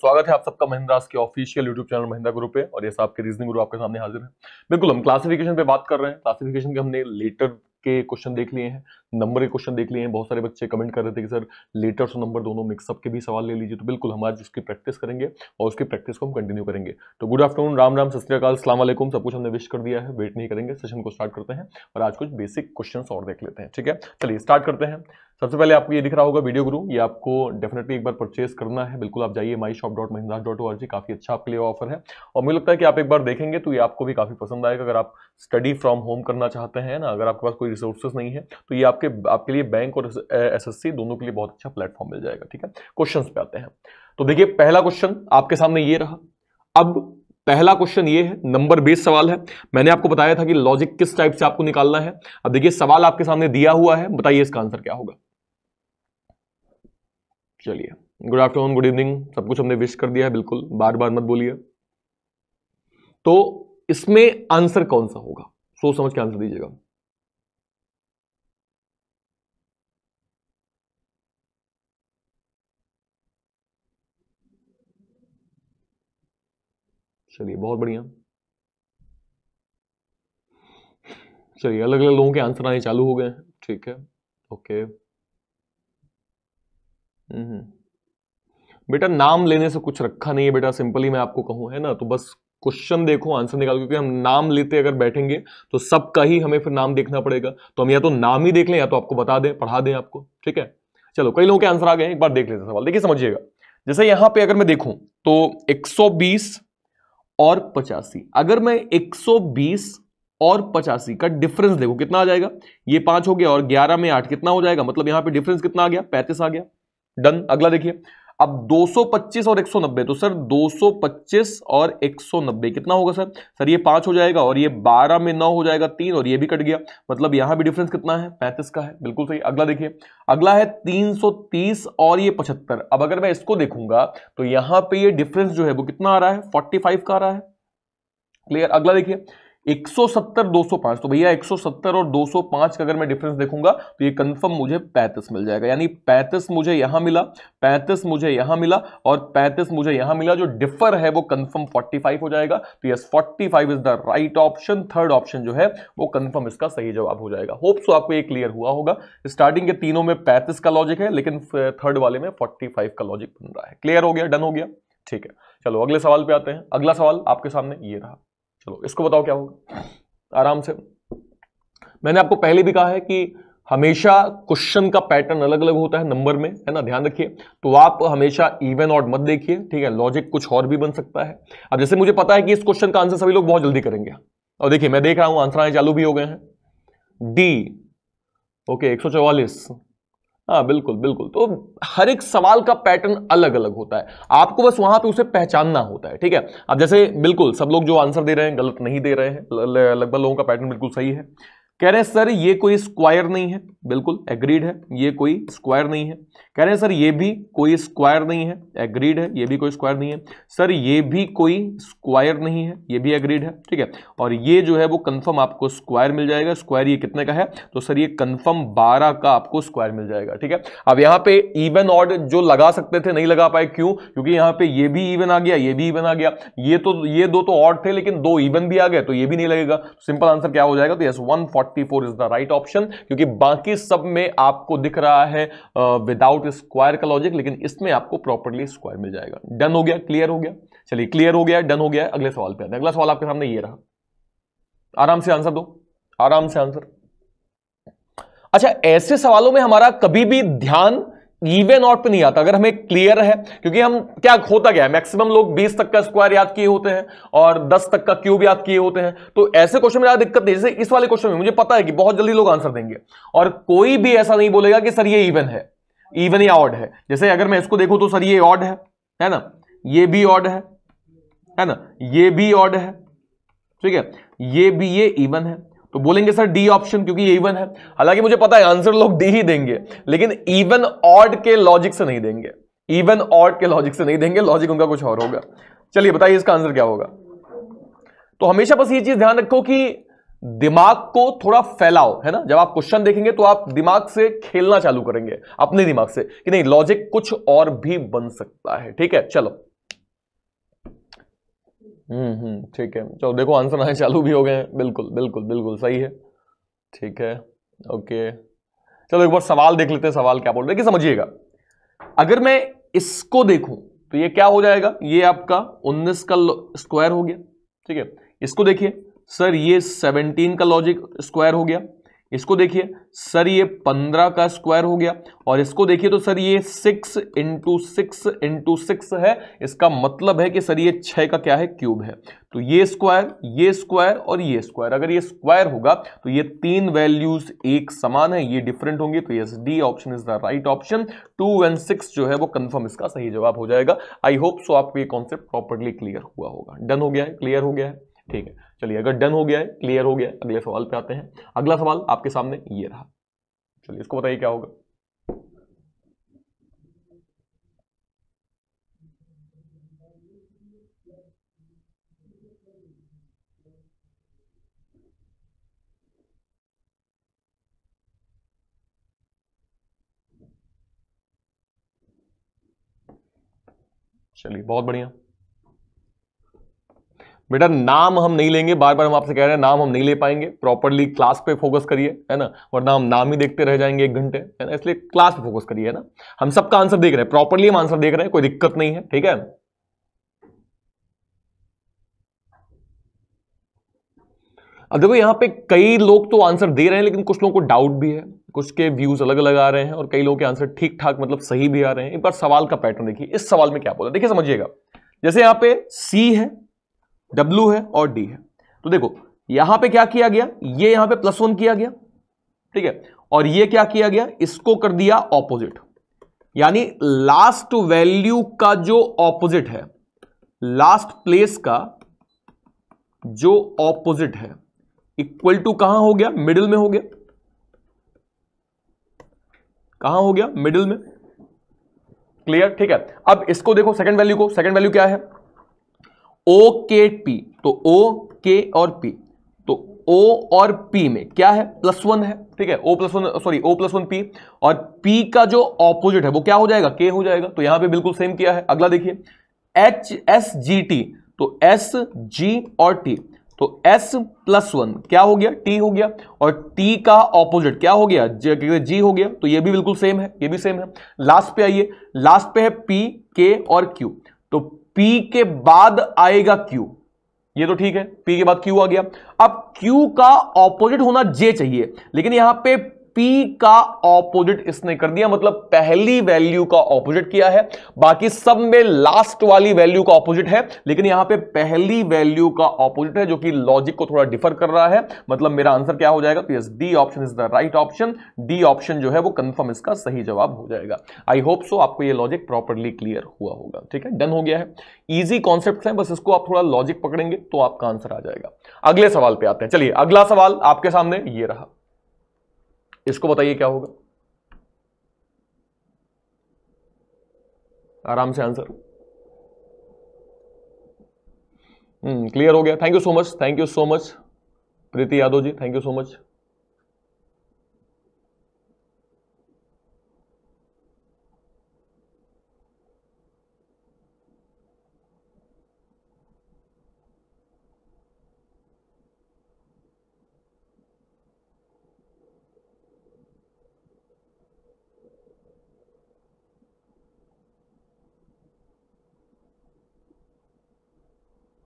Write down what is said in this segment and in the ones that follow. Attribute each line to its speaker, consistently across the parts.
Speaker 1: स्वागत है आप सबका महिंद्रास के official YouTube channel Mahindra group पे और ये आपके रीजनिंग गुरु आपके सामने हाजिर है बिल्कुल हम क्लासिफिकेशन पे बात कर रहे हैं क्लासिफिकेशन के हमने लेटर के क्वेश्चन देख लिए हैं नंबर के क्वेश्चन देख लिए हैं बहुत सारे बच्चे कमेंट कर रहे थे कि सर लेटर्स और नंबर दोनों मिक्सअप के भी सवाल ले लीजिए तो बिल्कुल हम आज उसकी प्रैक्टिस करेंगे और उसकी प्रैक्टिस को हम कंटिन्यू करेंगे तो गुड आफ्टरनून राम राम सत्याकाल सलाम वालेकुम सब कुछ हमने विश कर दिया है वेट नहीं करेंगे सेशन को स्टार्ट करते हैं और आज कुछ बेसिक क्वेश्चन और देख लेते हैं ठीक है चलिए स्टार्ट करते हैं सबसे पहले आपको ये दिख रहा होगा वीडियो गुरु ये आपको डेफिनेटली एक बार परचेज करना है बिल्कुल आप जाइए my shop dot Mahindra dot O G काफ़ी अच्छा आपके लिए ऑफर है और मुझे लगता है कि आप एक बार देखेंगे तो ये आपको भी काफ़ी पसंद आएगा अगर आप स्टडी फ्रॉम होम करना चाहते हैं ना अगर आपके पास कोई रिसोर्सेज नहीं है तो ये आपके आपके लिए बैंक और एसएससी दोनों के लिए बहुत अच्छा प्लेटफॉर्म मिल जाएगा ठीक है क्वेश्चन पे आते हैं तो देखिए पहला क्वेश्चन आपके सामने ये रहा अब पहला क्वेश्चन ये है नंबर बेस सवाल है मैंने आपको बताया था कि लॉजिक किस टाइप से आपको निकालना है अब देखिए सवाल आपके सामने दिया हुआ है बताइए इसका आंसर क्या होगा चलिए गुड आफ्टरनून गुड इवनिंग सब कुछ हमने विश कर दिया है बिल्कुल बार बार मत बोलिए तो इसमें आंसर कौन सा होगा सोच समझ के आंसर दीजिएगा चलिए बहुत बढ़िया चलिए अलग अलग लोगों के आंसर आने चालू हो गए हैं ठीक है ओके हम्म, हम्म। बेटा नाम लेने से कुछ रखा नहीं है बेटा सिंपली मैं आपको कहूं है ना तो बस क्वेश्चन देखो आंसर निकालो क्योंकि हम नाम लेते अगर बैठेंगे तो सबका ही हमें फिर नाम देखना पड़ेगा तो हम या तो नाम ही देख लें या तो आपको बता दें पढ़ा दें आपको ठीक है चलो कई लोगों के आंसर आ गए एक बार देख लेते सवाल देखिए समझिएगा जैसे यहां पे अगर मैं देखूं तो 120 और पचासी अगर मैं 120 और पचासी का डिफरेंस देखो कितना आ जाएगा ये पांच हो गया और ग्यारह में आठ कितना हो जाएगा मतलब यहां पे डिफरेंस कितना आ गया पैंतीस आ गया डन अगला देखिए अब 225 और 190 तो सर 225 और 190 कितना होगा सर सर ये पांच हो जाएगा और ये 12 में नौ हो जाएगा तीन और ये भी कट गया मतलब यहां भी डिफरेंस कितना है 35 का है बिल्कुल सही अगला देखिए अगला है 330 और ये 75 अब अगर मैं इसको देखूंगा तो यहां पे ये डिफरेंस जो है वो कितना आ रहा है 45 का आ रहा है क्लियर अगला देखिए 170 205 तो भैया 170 और 205 का अगर मैं डिफरेंस देखूंगा तो ये कंफर्म मुझे 35 मिल जाएगा यानी 35 मुझे यहां मिला 35 मुझे यहां मिला और 35 मुझे यहां मिला जो डिफर है वो कंफर्म 45 हो जाएगा तो yes 45 is the right option third option जो है वो कंफर्म इसका सही जवाब हो जाएगा होप सो आपको ये क्लियर हुआ होगा स्टार्टिंग के तीनों में पैंतीस का लॉजिक है लेकिन थर्ड वाले में फोर्टी का लॉजिक बन रहा है क्लियर हो गया डन हो गया ठीक है चलो अगले सवाल पे आते हैं अगला सवाल आपके सामने ये रहा चलो इसको बताओ क्या होगा आराम से मैंने आपको पहले भी कहा है कि हमेशा क्वेश्चन का पैटर्न अलग अलग होता है नंबर में है ना ध्यान रखिए तो आप हमेशा इवन और मत देखिए ठीक है लॉजिक कुछ और भी बन सकता है अब जैसे मुझे पता है कि इस क्वेश्चन का आंसर सभी लोग बहुत जल्दी करेंगे और देखिए मैं देख रहा हूं आंसर आने चालू भी हो गए हैं डी ओके एक हाँ बिल्कुल बिल्कुल तो हर एक सवाल का पैटर्न अलग अलग होता है आपको बस वहां पे उसे पहचानना होता है ठीक है अब जैसे बिल्कुल सब लोग जो आंसर दे रहे हैं गलत नहीं दे रहे हैं लगभग लोगों का पैटर्न बिल्कुल सही है कह रहे हैं सर ये कोई स्क्वायर नहीं है बिल्कुल एग्रीड है ये कोई स्क्वायर नहीं है कह रहे हैं सर ये भी कोई स्क्वायर नहीं है एग्रीड है ये भी कोई स्क्वायर नहीं है सर ये भी कोई स्क्वायर नहीं है ये भी एग्रीड है ठीक है और ये जो है वो कंफर्म आपको स्क्वायर मिल जाएगा स्क्वायर ये कितने का है तो सर ये कंफर्म 12 का आपको स्क्वायर मिल जाएगा ठीक है अब यहाँ पे इवन ऑर्ड जो लगा सकते थे नहीं लगा पाए क्यों क्योंकि यहाँ पे ये भी इवन आ गया ये भी इवन आ गया ये तो ये दो तो ऑर्ड थे लेकिन दो इवन भी आ गए तो ये भी नहीं लगेगा सिंपल आंसर क्या हो जाएगा तो yes one is the right option क्योंकि बाकी सब में आपको दिख रहा है विदाउट uh, स्क्वायर का लॉजिक लेकिन इसमें आपको प्रॉपरली स्क्वायर मिल जाएगा डन हो गया क्लियर हो गया चलिए क्लियर हो गया डन हो गया अगले सवाल पे आते हैं अगला सवाल आपके सामने ये रहा आराम से आंसर दो आराम से आंसर अच्छा ऐसे सवालों में हमारा कभी भी ध्यान इवन ऑट पे नहीं आता अगर हमें क्लियर है क्योंकि हम क्या होता गया मैक्सिमम लोग 20 तक का स्क्वायर याद किए होते हैं और 10 तक का क्यूब याद किए होते हैं तो ऐसे क्वेश्चन में ज्यादा दिक्कत नहीं जैसे इस वाले क्वेश्चन में मुझे पता है कि बहुत जल्दी लोग आंसर देंगे और कोई भी ऐसा नहीं बोलेगा कि सर ये इवन है इवन या ऑड है जैसे अगर मैं इसको देखूं तो सर ये ऑड है है ना ये भी ऑड है है ना ये भी ऑड है ठीक है ये भी ये इवन है तो बोलेंगे सर डी ऑप्शन क्योंकि ये इवन है हालांकि मुझे पता है आंसर लोग डी ही देंगे लेकिन इवन ऑड के लॉजिक से नहीं देंगे इवन ऑड के लॉजिक से नहीं देंगे लॉजिक उनका कुछ और होगा चलिए बताइए इसका आंसर क्या होगा तो हमेशा बस ये चीज ध्यान रखो कि दिमाग को थोड़ा फैलाओ है ना जब आप क्वेश्चन देखेंगे तो आप दिमाग से खेलना चालू करेंगे अपने दिमाग से कि नहीं लॉजिक कुछ और भी बन सकता है ठीक है चलो हम्म हम्म ठीक है चलो देखो आंसर आने चालू भी हो गए बिल्कुल बिल्कुल बिल्कुल सही है ठीक है ओके चलो एक बार सवाल देख लेते हैं सवाल क्या बोल रहे कि समझिएगा अगर मैं इसको देखूं तो ये क्या हो जाएगा ये आपका 19 का स्क्वायर हो गया ठीक है इसको देखिए सर ये सेवनटीन का लॉजिक स्क्वायर हो गया इसको देखिए सर ये पंद्रह का स्क्वायर हो गया और इसको देखिए तो सर ये six into six into six है इसका मतलब है कि सर ये छह का क्या है क्यूब है तो ये स्क्वायर ये स्क्वायर और ये स्क्वायर अगर ये स्क्वायर होगा तो ये तीन वैल्यूज एक समान है ये डिफरेंट होंगे तो yes D option is the right option two and six जो है वो कंफर्म इसका सही जवाब हो जाएगा आई होप सो आपको ये कॉन्सेप्ट प्रॉपरली क्लियर हुआ होगा डन हो गया है क्लियर हो गया है ठीक है चलिए अगर डन हो गया है क्लियर हो गया है अगले सवाल पे आते हैं अगला सवाल आपके सामने ये रहा चलिए इसको बताइए क्या होगा चलिए बहुत बढ़िया बेटा नाम हम नहीं लेंगे बार बार हम आपसे कह रहे हैं नाम हम नहीं ले पाएंगे प्रॉपरली क्लास पे फोकस करिए है ना वरना हम नाम ही देखते रह जाएंगे एक घंटे है ना इसलिए क्लास पे फोकस करिए है ना हम सबका आंसर देख रहे हैं प्रॉपरली हम आंसर देख रहे हैं कोई दिक्कत नहीं है ठीक है अब देखो यहाँ पे कई लोग तो आंसर दे रहे हैं लेकिन कुछ लोगों को डाउट भी है कुछ के व्यूज अलग अलग आ रहे हैं और कई लोगों के आंसर ठीक ठाक मतलब सही भी आ रहे हैं एक बार सवाल का पैटर्न देखिए इस सवाल में क्या बोला देखिए समझिएगा जैसे यहाँ पे सी है डब्ल्यू है और डी है तो देखो यहां पे क्या किया गया ये यहां पे प्लस वन किया गया ठीक है और ये क्या किया गया इसको कर दिया ऑपोजिट यानी लास्ट वैल्यू का जो ऑपोजिट है लास्ट प्लेस का जो ऑपोजिट है इक्वल टू कहां हो गया मिडिल में हो गया कहां हो गया मिडिल में क्लियर ठीक है अब इसको देखो सेकंड वैल्यू को सेकंड वैल्यू क्या है ओ के पी तो ओ के और पी तो ओ और पी में क्या है प्लस वन है ठीक है O plus one sorry O plus one P और पी का जो ऑपोजिट है वो क्या हो जाएगा के हो जाएगा तो यहां पे बिल्कुल सेम किया है अगला देखिए एच एस जी टी तो एस जी और टी तो एस प्लस वन क्या हो गया टी हो गया और टी का ऑपोजिट क्या हो गया जी हो गया तो ये भी बिल्कुल सेम है ये भी सेम है लास्ट पे आइए लास्ट पे है पी के और क्यू तो P के बाद आएगा Q ये तो ठीक है P के बाद Q आ गया अब Q का ऑपोजिट होना J चाहिए लेकिन यहां पे पी का ऑपोजिट इसने कर दिया मतलब पहली वैल्यू का ऑपोजिट किया है बाकी सब में लास्ट वाली वैल्यू का ऑपोजिट है लेकिन यहां पे पहली वैल्यू का ऑपोजिट है जो कि लॉजिक को थोड़ा डिफर कर रहा है मतलब मेरा आंसर क्या हो जाएगा तो yes D option is the right option D option जो है वो कंफर्म इसका सही जवाब हो जाएगा आई होप सो आपको ये लॉजिक प्रॉपरली क्लियर हुआ होगा ठीक है डन हो गया है ईजी कॉन्सेप्ट है बस इसको आप थोड़ा लॉजिक पकड़ेंगे तो आपका आंसर आ जाएगा अगले सवाल पे आते हैं चलिए अगला सवाल आपके सामने ये रहा इसको बताइए क्या होगा आराम से आंसर क्लियर हम्म, हो गया thank you so much thank you so much Preeti Yadav ji thank you so much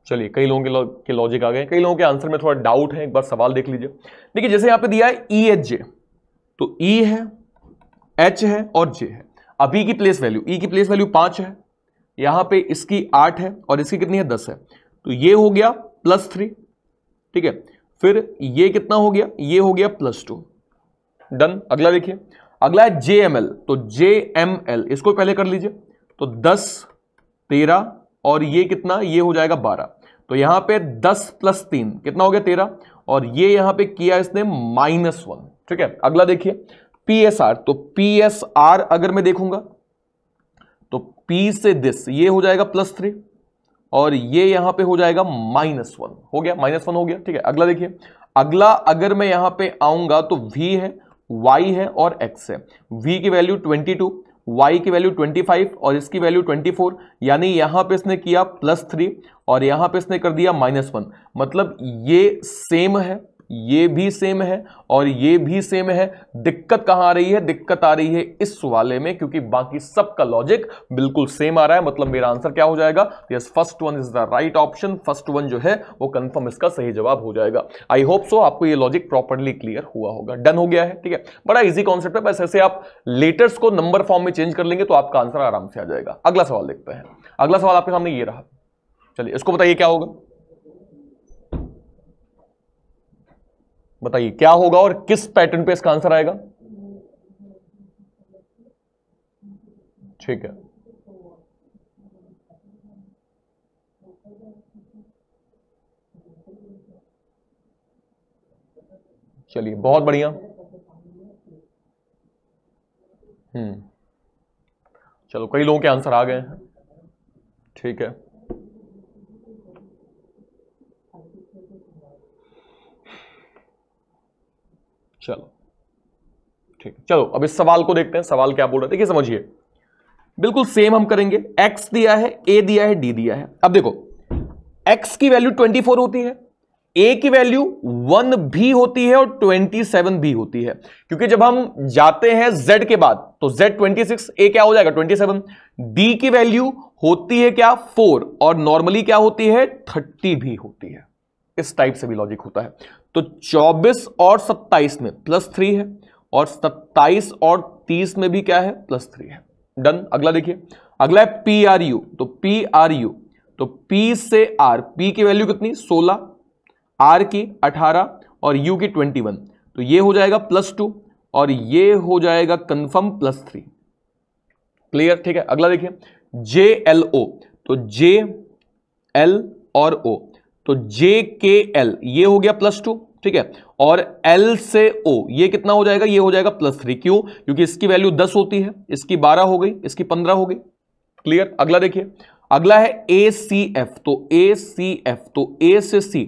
Speaker 1: चलिए कई लोगों के लो, के लॉजिक आ गए कई लोगों के आंसर में थोड़ा डाउट है एक बार सवाल देख लीजिए देखिए जैसे यहां पे दिया है ई एच जे तो ई e है एच है और जे है अब ई e की प्लेस वैल्यू ई की प्लेस वैल्यू पांच है यहां पे इसकी आठ है और इसकी कितनी है दस है तो ये हो गया प्लस थ्री ठीक है फिर ये कितना हो गया ये हो गया प्लस टू डन अगला देखिए अगला है जे एम एल तो जे एम एल इसको पहले कर लीजिए तो दस तेरह और ये कितना ये हो जाएगा बारह तो यहां पे दस प्लस तीन कितना हो गया तेरह और ये यहां पे किया इसने माइनस वन ठीक है अगला देखिए पीएसआर तो पीएसआर अगर मैं देखूंगा तो पी से दिस ये हो जाएगा प्लस थ्री और ये यहां पे हो जाएगा माइनस वन हो गया माइनस वन हो गया ठीक है अगला देखिए अगला अगर मैं यहां पे आऊंगा तो वी है वाई है और एक्स है वी की वैल्यू ट्वेंटी y की वैल्यू 25 और इसकी वैल्यू 24 यानी यहाँ पे इसने किया प्लस थ्री और यहां पे इसने कर दिया माइनस वन मतलब ये सेम है ये भी सेम है और ये भी सेम है दिक्कत कहां आ रही है दिक्कत आ रही है इस वाले में क्योंकि बाकी सबका लॉजिक बिल्कुल सेम आ रहा है मतलब मेरा आंसर क्या हो जाएगा yes first one is the right option first one जो है वो कंफर्म इसका सही जवाब हो जाएगा आई होप सो आपको ये लॉजिक प्रॉपरली क्लियर हुआ होगा डन हो गया है ठीक है बड़ा इजी कॉन्सेप्ट है बस ऐसे आप लेटर्स को नंबर फॉर्म में चेंज कर लेंगे तो आपका आंसर आराम से आ जाएगा अगला सवाल देखते हैं अगला सवाल आपके सामने ये रहा चलिए इसको बताइए क्या होगा बताइए क्या होगा और किस पैटर्न पे इसका आंसर आएगा ठीक है चलिए बहुत बढ़िया हम्म चलो कई लोगों के आंसर आ गए हैं ठीक है चलो ठीक चलो अब इस सवाल को देखते हैं सवाल क्या बोल रहे देखिए समझिए बिल्कुल सेम हम करेंगे x दिया है a दिया है d दिया है अब देखो x की वैल्यू 24 होती है a की वैल्यू 1 भी होती है और 27 भी होती है क्योंकि जब हम जाते हैं z के बाद तो z 26 a क्या हो जाएगा 27 d की वैल्यू होती है क्या 4 और नॉर्मली क्या होती है 30 भी होती है इस टाइप से भी लॉजिक होता है तो 24 और 27 में प्लस थ्री है और 27 और 30 में भी क्या है प्लस थ्री है डन अगला देखिए अगला है पी आर यू तो पी आर यू तो पी से आर पी की वैल्यू कितनी 16 आर की 18 और यू की 21 तो ये हो जाएगा प्लस टू और ये हो जाएगा कंफर्म प्लस थ्री क्लियर ठीक है अगला देखिए जे एल ओ तो जे एल और ओ तो जे के एल ये हो गया प्लस टू ठीक है और एल से ओ ये कितना हो जाएगा ये हो जाएगा प्लस थ्री क्यों क्योंकि इसकी वैल्यू दस होती है इसकी बारह हो गई इसकी पंद्रह हो गई क्लियर अगला देखिए अगला है ए सी एफ तो ए सी एफ तो ए से सी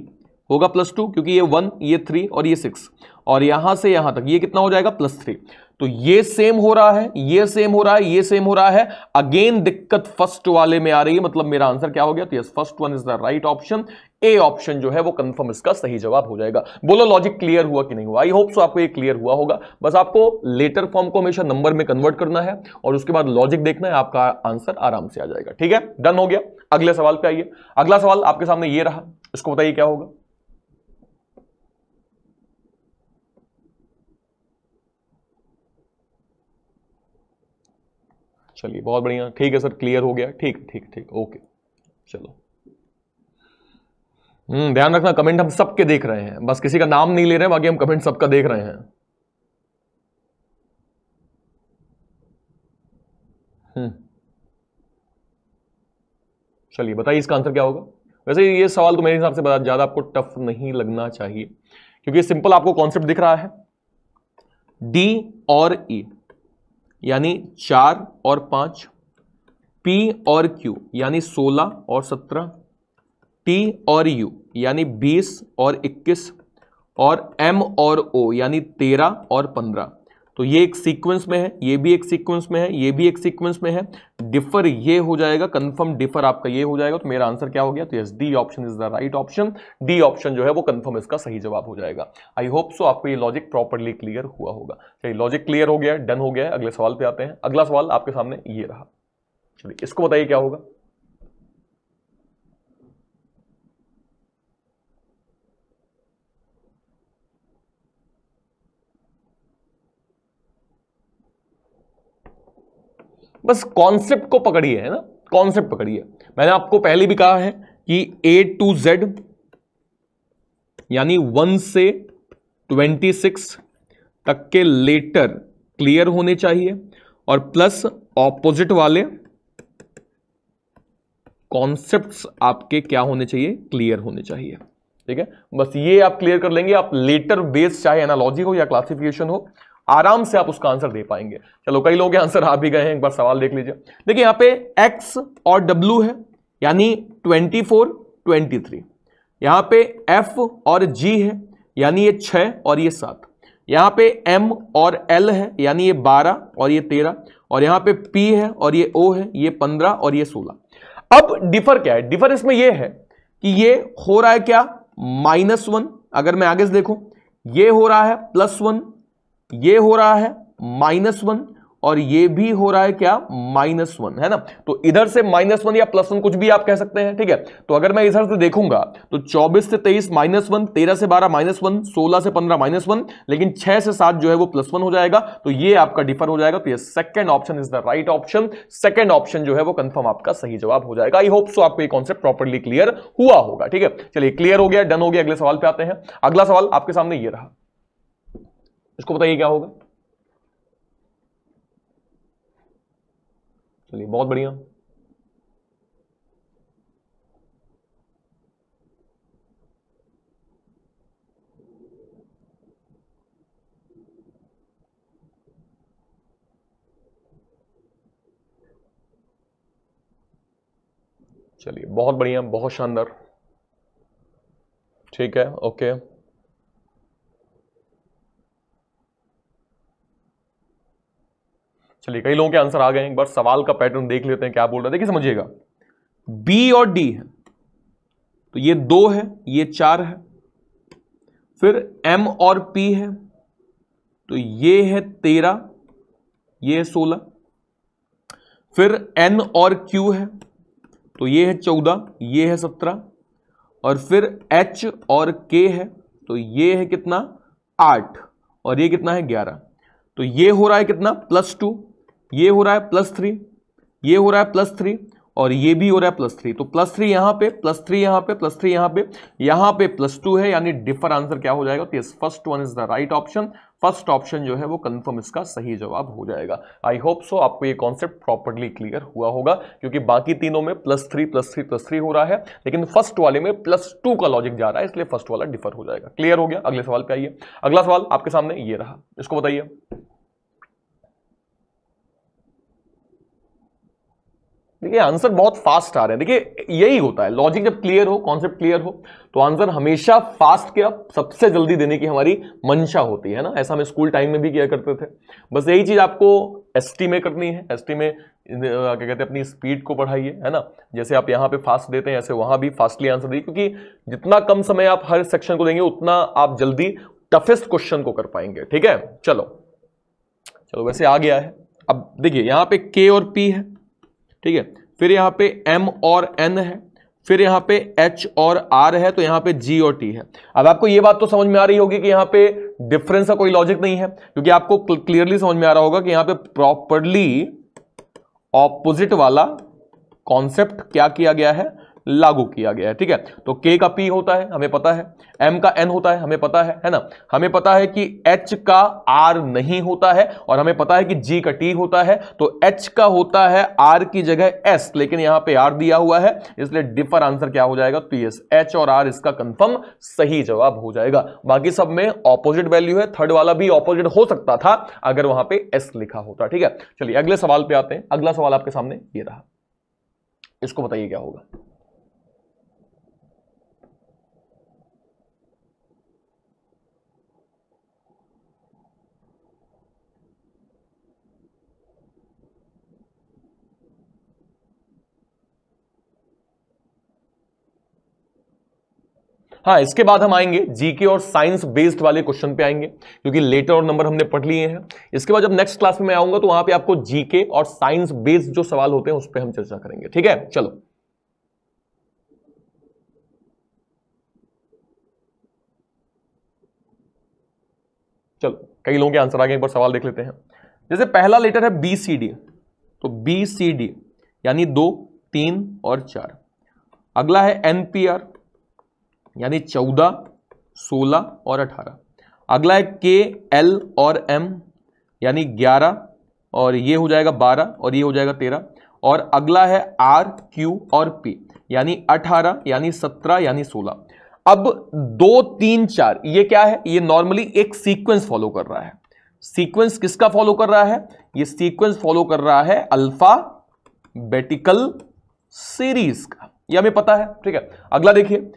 Speaker 1: होगा प्लस टू क्योंकि ये वन ये थ्री और ये सिक्स और यहां से यहां तक ये कितना हो जाएगा प्लस थ्री तो ये सेम हो रहा है ये सेम हो रहा है ये सेम हो रहा है अगेन दिक्कत फर्स्ट वाले में आ रही है मतलब मेरा आंसर क्या हो गया तो yes first one is the right option A option जो है वो कंफर्म इसका सही जवाब हो जाएगा बोलो लॉजिक क्लियर हुआ कि नहीं हुआ आई होप सो आपको ये क्लियर हुआ होगा बस आपको लेटर फॉर्म को हमेशा नंबर में कन्वर्ट करना है और उसके बाद लॉजिक देखना है आपका आंसर आराम से आ जाएगा ठीक है डन हो गया अगले सवाल पे आइए अगला सवाल आपके सामने ये रहा इसको बताइए क्या होगा चलिए बहुत बढ़िया ठीक है सर क्लियर हो गया ठीक ठीक ठीक ओके चलो हम्म ध्यान रखना कमेंट हम सबके देख रहे हैं बस किसी का नाम नहीं ले रहे हैं बाकी हम कमेंट सबका देख रहे हैं हम्म। चलिए बताइए इसका आंसर क्या होगा वैसे ये सवाल तो मेरे हिसाब से ज़्यादा आपको टफ नहीं लगना चाहिए क्योंकि सिंपल आपको कॉन्सेप्ट दिख रहा है डी और ई e. यानी चार और पाँच पी और क्यू यानी सोलह और सत्रह टी और यू यानी बीस और इक्कीस और एम और ओ यानी तेरह और पंद्रह तो ये एक सीक्वेंस में है ये भी एक सीक्वेंस में है ये भी एक सीक्वेंस में है डिफर ये हो जाएगा कंफर्म डिफर आपका ये हो जाएगा तो मेरा आंसर क्या हो गया तो yes D option is the right option D option जो है वो कंफर्म इसका सही जवाब हो जाएगा आई होप सो आपको ये लॉजिक प्रॉपरली क्लियर हुआ होगा चलिए लॉजिक क्लियर हो गया डन हो गया अगले सवाल पे आते हैं अगला सवाल आपके सामने ये रहा चलिए इसको बताइए क्या होगा बस कॉन्सेप्ट को पकड़िए है ना कॉन्सेप्ट पकड़िए मैंने आपको पहले भी कहा है कि ए टू जेड यानी वन से ट्वेंटी सिक्स तक के लेटर क्लियर होने चाहिए और प्लस ऑपोजिट वाले कॉन्सेप्ट्स आपके क्या होने चाहिए क्लियर होने चाहिए ठीक है बस ये आप क्लियर कर लेंगे आप लेटर बेस्ड चाहे एनालॉजी हो या क्लासिफिकेशन हो आराम से आप उसका आंसर दे पाएंगे चलो कई लोगों के आंसर आ भी गए हैं एक बार सवाल देख लीजिए देखिए यहाँ पे x और w है यानी 24, 23 यहाँ पे f और g है यानी ये 6 और ये 7। यहाँ पे m और l है यानी ये 12 और ये 13। और यहाँ पे p है और ये o है ये 15 और ये 16। अब डिफर क्या है डिफर इसमें यह है कि ये हो रहा है क्या माइनस अगर मैं आगे से देखूं ये हो रहा है प्लस वन ये हो रहा है माइनस वन और ये भी हो रहा है क्या माइनस वन है ना तो इधर से माइनस वन या प्लस वन कुछ भी आप कह सकते हैं ठीक है तो अगर मैं इधर से देखूंगा तो 24 से 23 माइनस वन तेरह से 12 माइनस वन सोलह से 15 माइनस वन लेकिन 6 से 7 जो है वो प्लस वन हो जाएगा तो ये आपका डिफर हो जाएगा तो ये second option is the right option second option जो है वो कंफर्म आपका सही जवाब हो जाएगा आई होप सो आपको ये कॉन्सेप्ट प्रॉपरली क्लियर हुआ होगा ठीक है चलिए क्लियर हो गया डन हो गया अगले सवाल पे आते हैं अगला सवाल आपके सामने ये रहा इसको बताइए क्या होगा चलिए बहुत बढ़िया चलिए बहुत बढ़िया बहुत शानदार ठीक है ओके चलिए कई लोगों के आंसर आ गए एक बार सवाल का पैटर्न देख लेते हैं क्या बोल रहा है देखिए समझिएगा बी और डी है तो ये दो है ये चार है फिर एम और पी है तो ये है तेरह ये है सोलह फिर एन और क्यू है तो ये है चौदह ये है सत्रह और फिर एच और के है तो ये है कितना आठ और ये कितना है ग्यारह तो ये हो रहा है कितना प्लस टू ये हो रहा है प्लस थ्री ये हो रहा है प्लस थ्री और ये भी हो रहा है प्लस थ्री तो प्लस थ्री यहां पे प्लस थ्री यहां पे प्लस थ्री यहां पे यहां पे प्लस टू है यानी डिफर आंसर क्या हो जाएगा तो first one is the right option first option जो है वो कंफर्म इसका सही जवाब हो जाएगा आई होप सो आपको ये कॉन्सेप्ट प्रॉपरली क्लियर हुआ होगा क्योंकि बाकी तीनों में plus three plus three plus three हो रहा है लेकिन फर्स्ट वाले में प्लस टू का लॉजिक जा रहा है इसलिए फर्स्ट वाला डिफर हो जाएगा क्लियर हो गया अगले सवाल पे आइए अगला सवाल आपके सामने ये रहा इसको बताइए देखिए आंसर बहुत फास्ट आ रहे हैं देखिए यही होता है लॉजिक जब क्लियर हो कॉन्सेप्ट क्लियर हो तो आंसर हमेशा फास्ट के आप सबसे जल्दी देने की हमारी मंशा होती है ना ऐसा हम स्कूल टाइम में भी किया करते थे बस यही चीज़ आपको एस में करनी है एस में क्या कहते हैं अपनी स्पीड को बढ़ाइए है ना जैसे आप यहाँ पे फास्ट देते हैं ऐसे वहां भी फास्टली आंसर दिए क्योंकि जितना कम समय आप हर सेक्शन को देंगे उतना आप जल्दी टफेस्ट क्वेश्चन को कर पाएंगे ठीक है चलो चलो वैसे आ गया है अब देखिए यहाँ पे के और पी है ठीक है फिर यहां पे एम और एन है फिर यहां पे एच और आर है तो यहां पे जी और टी है अब आपको यह बात तो समझ में आ रही होगी कि यहां पे डिफरेंस का कोई लॉजिक नहीं है क्योंकि आपको क्लियरली समझ में आ रहा होगा कि यहां पे प्रॉपरली ऑपोजिट वाला कॉन्सेप्ट क्या किया गया है लागू किया गया है ठीक है तो के का पी होता है हमें पता है एम का एन होता है हमें पता है है ना हमें पता है कि एच का आर नहीं होता है और हमें पता है कि जी का टी होता है तो एच का होता है आर की जगह एस लेकिन यहां पे आर दिया हुआ है इसलिए डिफर आंसर क्या हो जाएगा तो यस एच और आर इसका कंफर्म सही जवाब हो जाएगा बाकी सब में ऑपोजिट वैल्यू है थर्ड वाला भी ऑपोजिट हो सकता था अगर वहां पे एस लिखा होता ठीक है चलिए अगले सवाल पे आते हैं अगला सवाल आपके सामने ये रहा इसको बताइए क्या होगा हाँ इसके बाद हम आएंगे जीके और साइंस बेस्ड वाले क्वेश्चन पे आएंगे क्योंकि लेटर और नंबर हमने पढ़ लिए हैं इसके बाद जब नेक्स्ट क्लास में मैं आऊंगा तो वहां पे आपको जीके और साइंस बेस्ड जो सवाल होते हैं उस पर हम चर्चा करेंगे ठीक है चलो चलो कई लोगों के आंसर आगे एक बार सवाल देख लेते हैं जैसे पहला लेटर है बी सी डी तो बी सी डी यानी दो तीन और चार अगला है एनपीआर यानी चौदह सोलह और अठारह अगला है के एल और एम यानी ग्यारह और ये हो जाएगा बारह और ये हो जाएगा तेरह और अगला है आर क्यू और पी यानी अठारह यानी सत्रह यानी सोलह अब दो तीन चार ये क्या है ये नॉर्मली एक सीक्वेंस फॉलो कर रहा है सीक्वेंस किसका फॉलो कर रहा है ये सीक्वेंस फॉलो कर रहा है अल्फा बेटिकल सीरीज का यह हमें पता है ठीक है अगला देखिए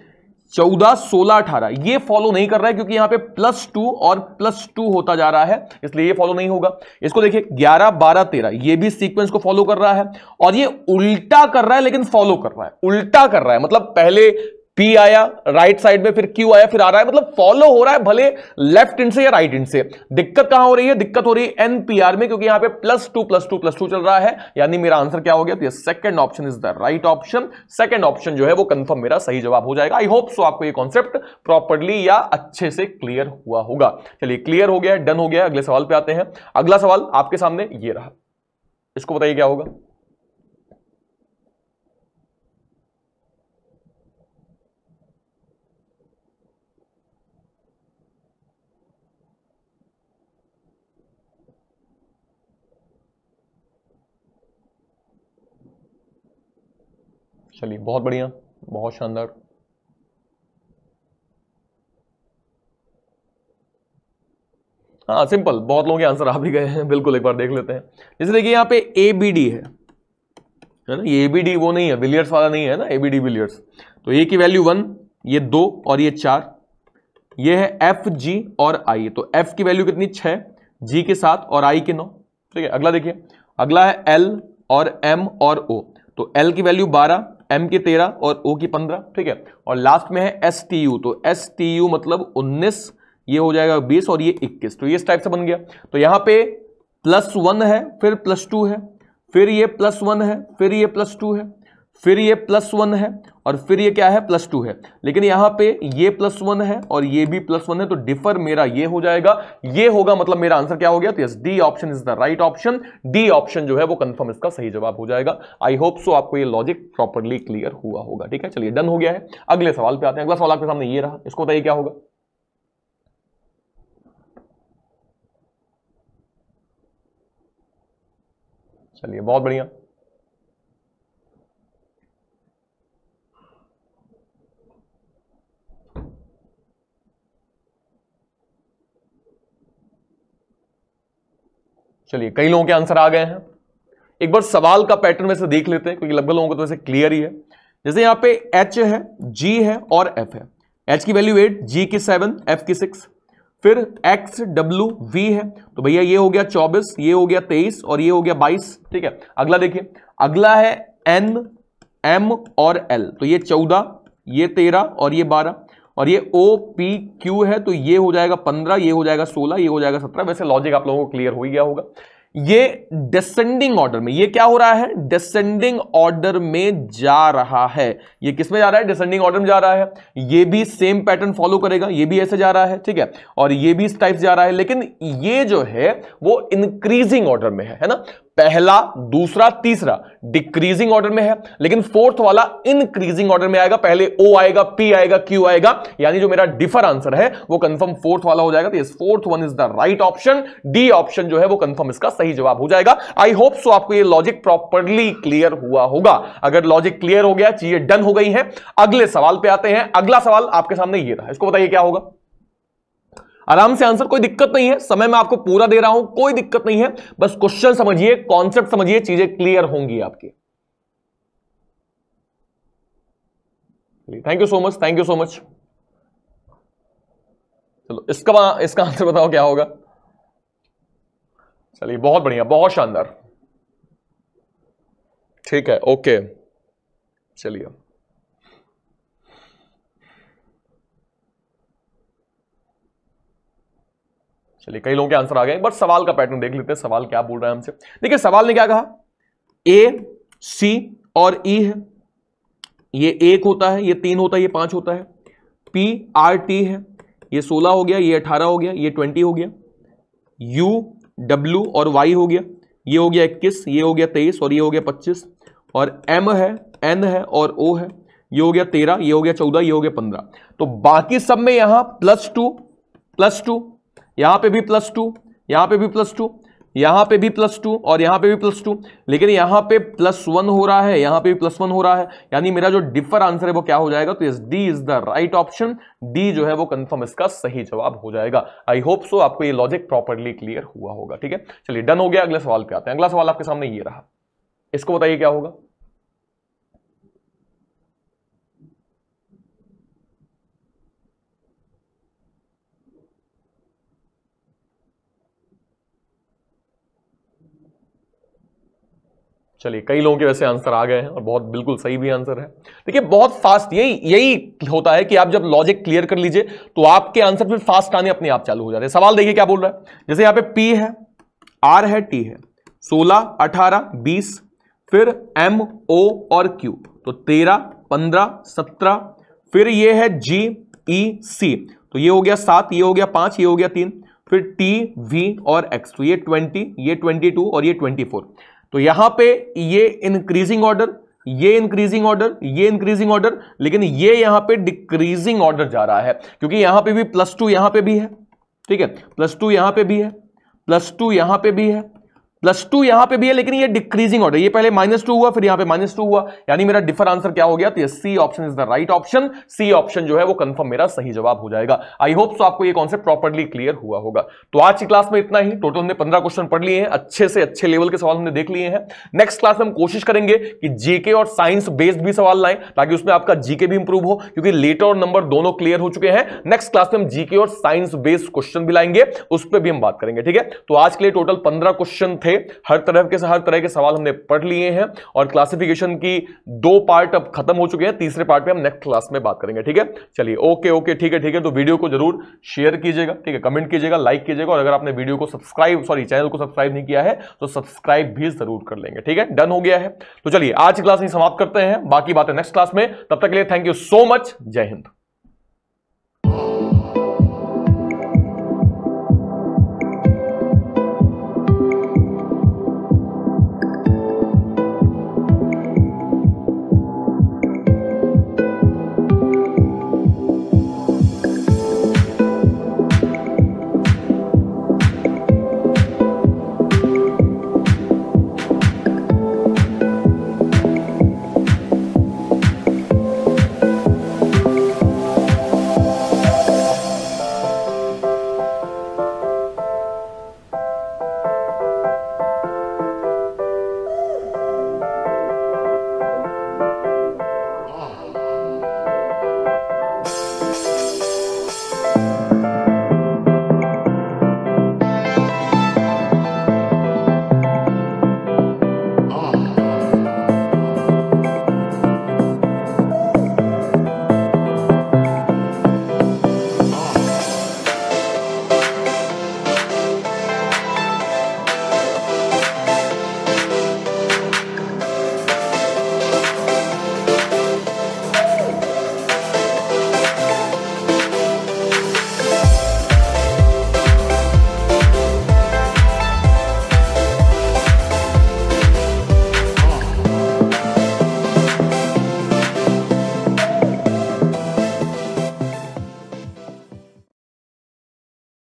Speaker 1: चौदह सोलह अठारह ये फॉलो नहीं कर रहा है क्योंकि यहां पे प्लस टू और प्लस टू होता जा रहा है इसलिए ये फॉलो नहीं होगा इसको देखिए ग्यारह बारह तेरह ये भी सीक्वेंस को फॉलो कर रहा है और ये उल्टा कर रहा है लेकिन फॉलो कर रहा है उल्टा कर रहा है मतलब पहले पी आया राइट right साइड में फिर क्यू आया फिर आ रहा है मतलब फॉलो हो रहा है भले लेफ्ट इंड से या राइट right इंड से दिक्कत कहां हो रही है दिक्कत हो रही है एनपीआर में क्योंकि यहां पे plus two plus two plus two चल रहा है यानी मेरा आंसर क्या हो गया तो ये second option is the right option second option जो है वो कंफर्म मेरा सही जवाब हो जाएगा आई होप सो आपको यह कॉन्सेप्ट प्रॉपरली या अच्छे से क्लियर हुआ होगा चलिए क्लियर हो गया डन हो गया अगले सवाल पे आते हैं अगला सवाल आपके सामने ये रहा इसको बताइए क्या होगा चलिए बहुत बढ़िया बहुत शानदार हाँ सिंपल बहुत लोगों के आंसर आ भी गए हैं बिल्कुल एक बार देख लेते हैं जैसे देखिए यहाँ पे ए बी डी है है ना ये ए बी डी वो नहीं है बिलियर्स वाला नहीं है ना ए बी डी बिलियर्स तो ए की वैल्यू वन ये दो और ये चार ये है एफ जी और आई तो एफ की वैल्यू कितनी छः जी के साथ और आई के नौ ठीक है अगला देखिए अगला है एल और एम और ओ तो एल की वैल्यू बारह एम की तेरह और ओ की पंद्रह ठीक है और लास्ट में है एस टी यू तो एस टी यू मतलब उन्नीस ये हो जाएगा बीस और ये इक्कीस तो ये इस टाइप से बन गया तो यहां पे प्लस वन है फिर प्लस टू है फिर ये प्लस वन है फिर ये प्लस टू है फिर ये प्लस वन है और फिर ये क्या है प्लस टू है लेकिन यहां पे ये प्लस वन है और ये भी प्लस वन है तो डिफर मेरा ये हो जाएगा ये होगा मतलब मेरा आंसर क्या हो गया तो yes D option is the right option D option जो है वो कंफर्म इसका सही जवाब हो जाएगा आई होप सो आपको ये लॉजिक प्रॉपरली क्लियर हुआ होगा ठीक है चलिए डन हो गया है अगले सवाल पे आते हैं अगला सवाल आपके सामने ये रहा इसको बताइए क्या होगा चलिए बहुत बढ़िया चलिए कई लोगों के आंसर आ गए हैं एक बार सवाल का पैटर्न वैसे देख लेते हैं क्योंकि लगभग लोगों को तो वैसे क्लियर ही है जैसे यहां पे एच है जी है और एफ है एच की वैल्यू एट जी की सेवन एफ की सिक्स फिर एक्स डब्ल्यू वी है तो भैया ये हो गया चौबीस ये हो गया तेईस और ये हो गया बाईस ठीक है अगला देखिए अगला है एन एम और एल तो ये चौदह ये तेरह और ये बारह और ये ओ पी क्यू है तो ये हो जाएगा पंद्रह ये हो जाएगा सोलह ये हो जाएगा सत्रह वैसे लॉजिक आप लोगों को क्लियर हो ही गया होगा ये डिसेंडिंग ऑर्डर में ये क्या हो रहा है डिसेंडिंग ऑर्डर में जा रहा है ये किस में जा रहा है डिसेंडिंग ऑर्डर में जा रहा है ये भी सेम पैटर्न फॉलो करेगा ये भी ऐसे जा रहा है ठीक है और ये भी इस टाइप जा रहा है लेकिन ये जो है वो इंक्रीजिंग ऑर्डर में है है ना पहला दूसरा तीसरा डिक्रीजिंग ऑर्डर में है लेकिन फोर्थ वाला इनक्रीजिंग ऑर्डर में आएगा पहले ओ आएगा पी आएगा क्यू आएगा यानी जो मेरा डिफर आंसर है वो कंफर्म फोर्थ वाला हो जाएगा तो yes fourth one is the right option D option जो है वो कंफर्म इसका सही जवाब हो जाएगा आई होप सो आपको ये लॉजिक प्रॉपरली क्लियर हुआ होगा अगर लॉजिक क्लियर हो गया चीजें डन हो गई है अगले सवाल पे आते हैं अगला सवाल आपके सामने ये रहा इसको बताइए क्या होगा आराम से आंसर कोई दिक्कत नहीं है समय में आपको पूरा दे रहा हूं कोई दिक्कत नहीं है बस क्वेश्चन समझिए कॉन्सेप्ट समझिए चीजें क्लियर होंगी आपकी thank you so much thank you so much चलो इसका इसका आंसर बताओ क्या होगा चलिए बहुत बढ़िया बहुत शानदार ठीक है ओके चलिए चलिए कई लोगों के आंसर आ गए बट सवाल का पैटर्न देख लेते हैं सवाल क्या बोल रहा है हमसे देखिए सवाल ने क्या कहा ए सी और ई e है ये एक होता है ये तीन होता है ये पांच होता है पी आर टी है ये सोलह हो गया ये अठारह हो गया ये ट्वेंटी हो गया यू डब्ल्यू और वाई हो गया ये हो गया इक्कीस ये हो गया तेईस और ये हो गया पच्चीस और एम है एन है और ओ है ये हो गया तेरह ये हो गया चौदह ये हो गया पंद्रह तो बाकी सब में यहां प्लस टू प्लस टू यहां पे भी प्लस टू यहां पे भी प्लस टू यहां पे भी प्लस टू और यहां पे भी प्लस टू लेकिन यहां पे प्लस वन हो रहा है यहां पे भी प्लस वन हो रहा है यानी मेरा जो डिफर आंसर है वो क्या हो जाएगा तो yes D is the right option D जो है वो कंफर्म इसका सही जवाब हो जाएगा आई होप सो आपको ये लॉजिक प्रॉपरली क्लियर हुआ होगा ठीक है चलिए डन हो गया अगले सवाल पे आते हैं अगला सवाल आपके सामने ये रहा इसको बताइए क्या होगा चलिए कई लोगों के वैसे आंसर आ गए हैं और बहुत बिल्कुल सही भी आंसर है देखिए बहुत फास्ट यही यही होता है कि आप जब लॉजिक क्लियर कर लीजिए तो आपके आंसर फिर फास्ट आने अपने आप चालू हो जाते हैं सवाल देखिए क्या बोल रहा है जैसे यहाँ पे P है R है T है सोलह अठारह बीस फिर एम ओ और क्यू तो तेरह पंद्रह सत्रह फिर ये है जी ई सी तो ये हो गया सात ये हो गया पांच ये हो गया तीन फिर टी वी और एक्स तो ये ट्वेंटी ये ट्वेंटी टू और ये ट्वेंटी फोर तो यहां पे ये इंक्रीजिंग ऑर्डर ये इंक्रीजिंग ऑर्डर ये इंक्रीजिंग ऑर्डर लेकिन ये यहां पे डिक्रीजिंग ऑर्डर जा रहा है क्योंकि यहां पे भी प्लस टू यहां पे भी है ठीक है प्लस टू यहां पे भी है प्लस टू यहां पे भी है प्लस टू यहां पे भी है लेकिन ये डिक्रीजिंग ऑर्डर ये पहले माइनस टू हुआ फिर यहां पे माइनस टू हुआ यानी मेरा डिफर आंसर क्या हो गया तो ये C option is the right option C option जो है वो कंफर्म मेरा सही जवाब हो जाएगा आई होप सो आपको ये कॉन्सेप्ट प्रॉपरली क्लियर हुआ होगा तो आज की क्लास में इतना ही टोटल हमने पंद्रह क्वेश्चन पढ़ लिए हैं अच्छे से अच्छे लेवल के सवाल हमने देख लिए हैं नेक्स्ट क्लास में हम कोशिश करेंगे कि जीके और साइंस बेस्ड भी सवाल लाए ताकि उसमें आपका जीके भी इंप्रूव हो क्योंकि लेटर और नंबर दोनों क्लियर हो चुके हैं नेक्स्ट क्लास में हम जीके और साइंस बेस्ड क्वेश्चन भी लाएंगे उस पर भी हम बात करेंगे ठीक है तो आज के लिए टोटल पंद्रह क्वेश्चन थे थे हर तरह के हर तरह के सवाल हमने पढ़ लिए हैं और क्लासिफिकेशन की दो पार्ट अब खत्म हो चुके हैं तीसरे पार्ट में हम नेक्स्ट क्लास में बात करेंगे ठीक है चलिए ओके ओके ठीक है ठीक है तो वीडियो को जरूर शेयर कीजिएगा ठीक है कमेंट कीजिएगा लाइक कीजिएगा और अगर आपने वीडियो को सब्सक्राइब सॉरी चैनल को सब्सक्राइब नहीं किया है तो सब्सक्राइब भी जरूर कर लेंगे ठीक है डन हो गया है तो चलिए आज क्लास ही समाप्त करते हैं बाकी बातें नेक्स्ट क्लास में तब तक के लिए थैंक यू सो मच जय हिंद